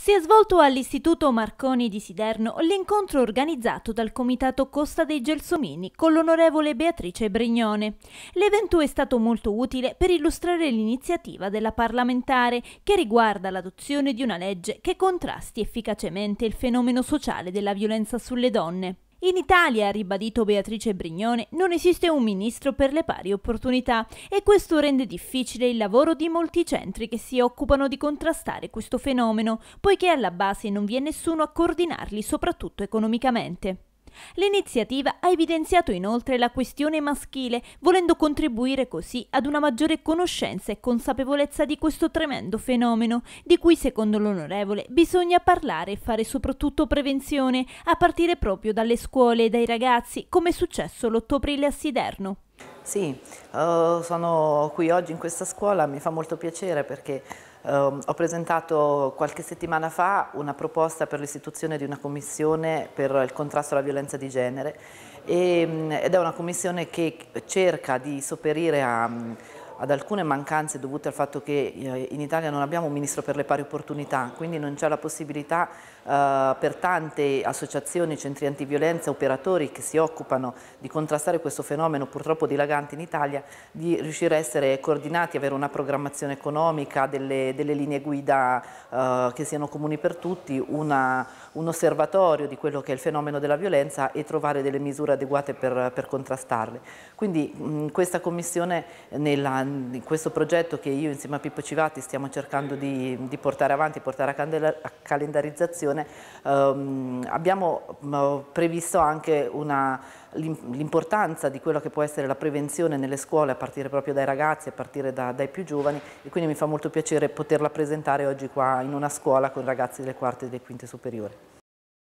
si è svolto all'Istituto Marconi di Siderno l'incontro organizzato dal Comitato Costa dei Gelsomini con l'onorevole Beatrice Brignone. L'evento è stato molto utile per illustrare l'iniziativa della parlamentare che riguarda l'adozione di una legge che contrasti efficacemente il fenomeno sociale della violenza sulle donne. In Italia, ha ribadito Beatrice Brignone, non esiste un ministro per le pari opportunità e questo rende difficile il lavoro di molti centri che si occupano di contrastare questo fenomeno, poiché alla base non vi è nessuno a coordinarli, soprattutto economicamente. L'iniziativa ha evidenziato inoltre la questione maschile, volendo contribuire così ad una maggiore conoscenza e consapevolezza di questo tremendo fenomeno, di cui secondo l'onorevole bisogna parlare e fare soprattutto prevenzione, a partire proprio dalle scuole e dai ragazzi, come è successo l'8 aprile a Siderno. Sì, uh, sono qui oggi in questa scuola, mi fa molto piacere perché Uh, ho presentato qualche settimana fa una proposta per l'istituzione di una commissione per il contrasto alla violenza di genere e, mm, ed è una commissione che cerca di sopperire a, mm, ad alcune mancanze dovute al fatto che eh, in Italia non abbiamo un ministro per le pari opportunità, quindi non c'è la possibilità eh, per tante associazioni, centri antiviolenza, operatori che si occupano di contrastare questo fenomeno purtroppo dilagante in Italia, di riuscire a essere coordinati, avere una programmazione economica, delle, delle linee guida eh, che siano comuni per tutti, una, un osservatorio di quello che è il fenomeno della violenza e trovare delle misure adeguate per, per contrastarle. Quindi mh, questa commissione nella in questo progetto che io insieme a Pippo Civati stiamo cercando di, di portare avanti, portare a, candela, a calendarizzazione, ehm, abbiamo mm, previsto anche l'importanza di quello che può essere la prevenzione nelle scuole a partire proprio dai ragazzi, a partire da, dai più giovani e quindi mi fa molto piacere poterla presentare oggi qua in una scuola con ragazzi delle quarte e delle quinte superiori.